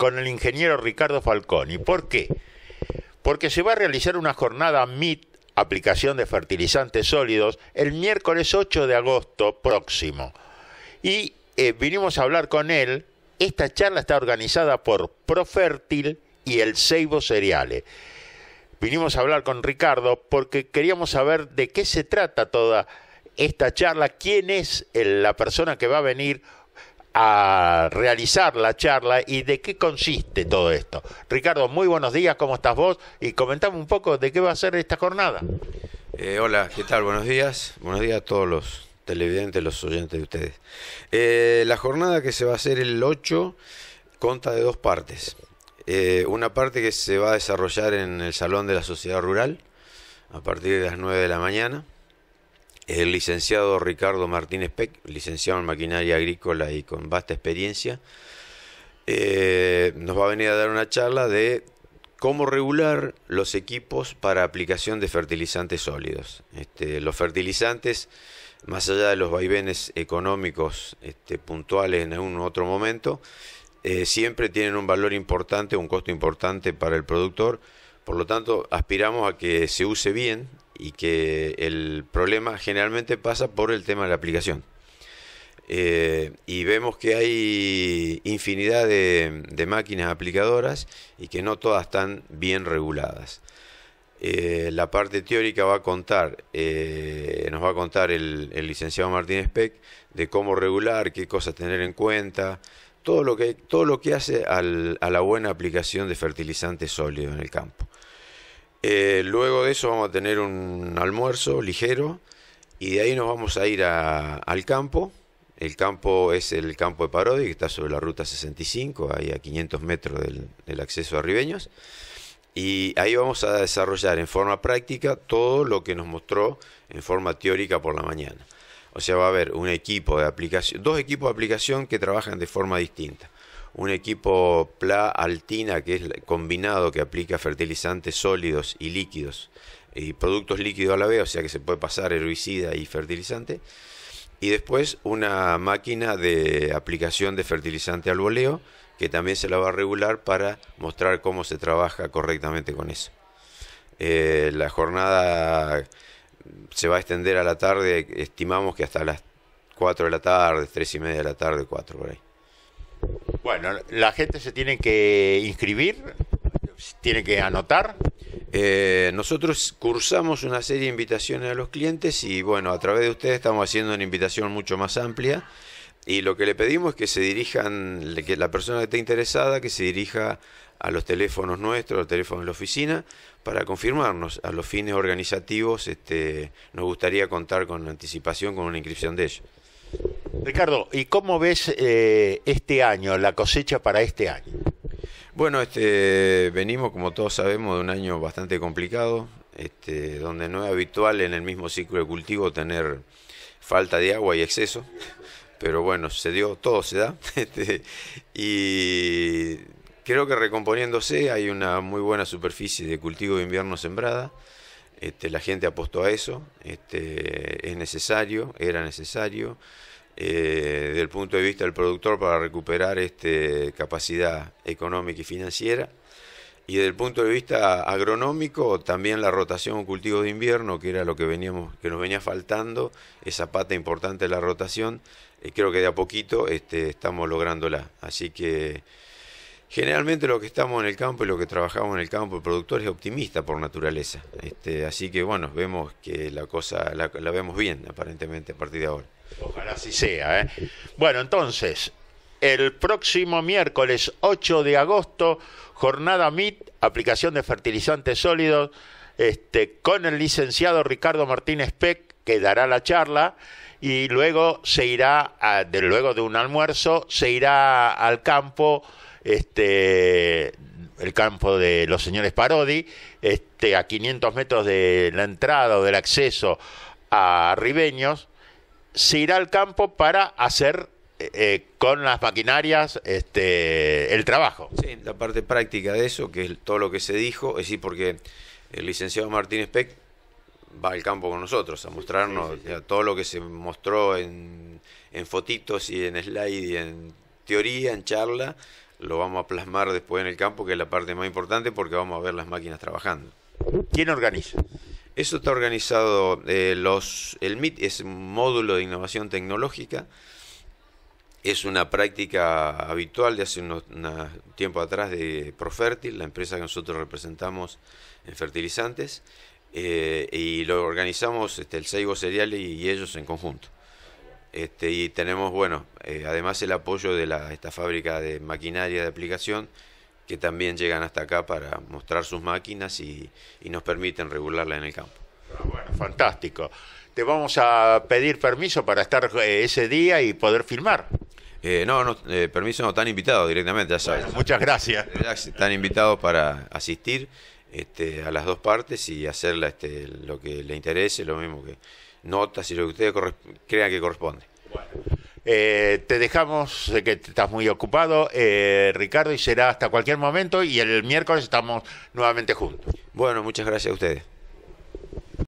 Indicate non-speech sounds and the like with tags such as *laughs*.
con el ingeniero Ricardo Falconi. ¿Por qué? Porque se va a realizar una jornada MIT, aplicación de fertilizantes sólidos, el miércoles 8 de agosto próximo. Y eh, vinimos a hablar con él. Esta charla está organizada por Profértil y el Seibo Cereales. Vinimos a hablar con Ricardo porque queríamos saber de qué se trata toda esta charla, quién es la persona que va a venir a realizar la charla y de qué consiste todo esto. Ricardo, muy buenos días, ¿cómo estás vos? Y comentame un poco de qué va a ser esta jornada. Eh, hola, ¿qué tal? Buenos días. Buenos días a todos los televidentes, los oyentes de ustedes. Eh, la jornada que se va a hacer el 8 conta de dos partes. Eh, una parte que se va a desarrollar en el Salón de la Sociedad Rural a partir de las 9 de la mañana el licenciado Ricardo Martínez Peck, licenciado en maquinaria agrícola y con vasta experiencia, eh, nos va a venir a dar una charla de cómo regular los equipos para aplicación de fertilizantes sólidos. Este, los fertilizantes, más allá de los vaivenes económicos este, puntuales en un u otro momento, eh, siempre tienen un valor importante, un costo importante para el productor. Por lo tanto, aspiramos a que se use bien y que el problema generalmente pasa por el tema de la aplicación. Eh, y vemos que hay infinidad de, máquinas aplicadoras y que no todas están bien reguladas. Eh, la parte teórica va a contar, eh, nos va a contar el, licenciado Martínez Peck de cómo regular, qué cosas tener en cuenta, todo lo que, todo lo que hace a la buena aplicación de fertilizantes sólidos en el campo. Eh, luego de eso vamos a tener un almuerzo ligero y de ahí nos vamos a ir al campo. El campo es el campo de Parodi, que está sobre la ruta 65, ahí a 500 metros del, del acceso a Ribeños. Y ahí vamos a desarrollar en forma práctica todo lo que nos mostró en forma teórica por la mañana. O sea, va a haber un equipo de aplicación, dos equipos de aplicación que trabajan de forma distinta un equipo PLA altina, que es combinado, que aplica fertilizantes sólidos y líquidos, y productos líquidos a la vez, o sea que se puede pasar herbicida y fertilizante. Y después una máquina de aplicación de fertilizante al voleo, que también se la va a regular para mostrar cómo se trabaja correctamente con eso. Eh, la jornada se va a extender a la tarde, estimamos que hasta las 4 de la tarde, 3 y media de la tarde, 4 por ahí. Bueno, la gente se tiene que inscribir, tiene que anotar. Eh, nosotros cursamos una serie de invitaciones a los clientes y bueno, a través de ustedes estamos haciendo una invitación mucho más amplia y lo que le pedimos es que se dirijan, que la persona que esté interesada, que se dirija a los teléfonos nuestros, al teléfono de la oficina, para confirmarnos. A los fines organizativos este, nos gustaría contar con anticipación con una inscripción de ellos. Ricardo, ¿y cómo ves eh, este año, la cosecha para este año? Bueno, este, venimos, como todos sabemos, de un año bastante complicado, este, donde no es habitual en el mismo ciclo de cultivo tener falta de agua y exceso, pero bueno, se dio, todo se da, *laughs* este, y creo que recomponiéndose hay una muy buena superficie de cultivo de invierno sembrada, este, la gente apostó a eso, este, es necesario, era necesario eh, desde el punto de vista del productor para recuperar este, capacidad económica y financiera. Y desde el punto de vista agronómico, también la rotación o cultivo de invierno, que era lo que veníamos, que nos venía faltando, esa pata importante de la rotación, eh, creo que de a poquito este, estamos lográndola. Así que Generalmente lo que estamos en el campo y lo que trabajamos en el campo, el productor es optimista por naturaleza. Este, así que bueno, vemos que la cosa la, vemos bien aparentemente a partir de ahora. Ojalá así sea. ¿eh? Bueno, entonces, el próximo miércoles 8 de agosto, jornada MIT, aplicación de fertilizantes sólidos, este, con el licenciado Ricardo Martínez Peck, que dará la charla y luego se irá, luego de un almuerzo, se irá al campo este, el campo de los señores Parodi, este, a 500 metros de la entrada o del acceso a Ribeños, se irá al campo para hacer eh, eh, con las maquinarias este, el trabajo. Sí, la parte práctica de eso, que es todo lo que se dijo, es sí porque el licenciado Martínez Peck va al campo con nosotros a mostrarnos todo lo que se mostró en, en fotitos y en slide y en teoría, en charla, lo vamos a plasmar después en el campo, que es la parte más importante porque vamos a ver las máquinas trabajando. ¿Quién organiza? Eso está organizado, eh, los, el MIT es un módulo de innovación tecnológica, es una práctica habitual de hace unos tiempo atrás de Profertil, la empresa que nosotros representamos en fertilizantes, eh, y lo organizamos este, el Seibo Cereal y ellos en conjunto. Este, y tenemos, bueno, eh, además el apoyo de la, esta fábrica de maquinaria de aplicación que también llegan hasta acá para mostrar sus máquinas y, y nos permiten regularla en el campo. Ah, bueno, fantástico. Te vamos a pedir permiso para estar eh, ese día y poder filmar. Eh, no, no permiso no, están invitados directamente, ya sabes. muchas gracias. Están invitados para asistir este, a las dos partes y hacer este, lo que les interese, lo mismo que notas y lo que ustedes crean que corresponde. Eh, te dejamos, sé eh, que estás muy ocupado, eh, Ricardo, y será hasta cualquier momento y el miércoles estamos nuevamente juntos. Bueno, muchas gracias a ustedes.